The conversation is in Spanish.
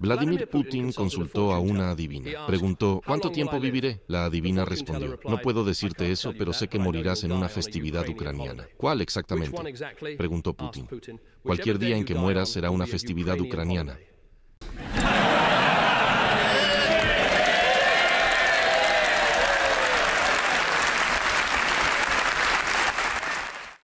Vladimir Putin consultó a una adivina. Preguntó, ¿cuánto tiempo viviré? La adivina respondió, no puedo decirte eso, pero sé que morirás en una festividad ucraniana. ¿Cuál exactamente? Preguntó Putin. Cualquier día en que mueras será una festividad ucraniana.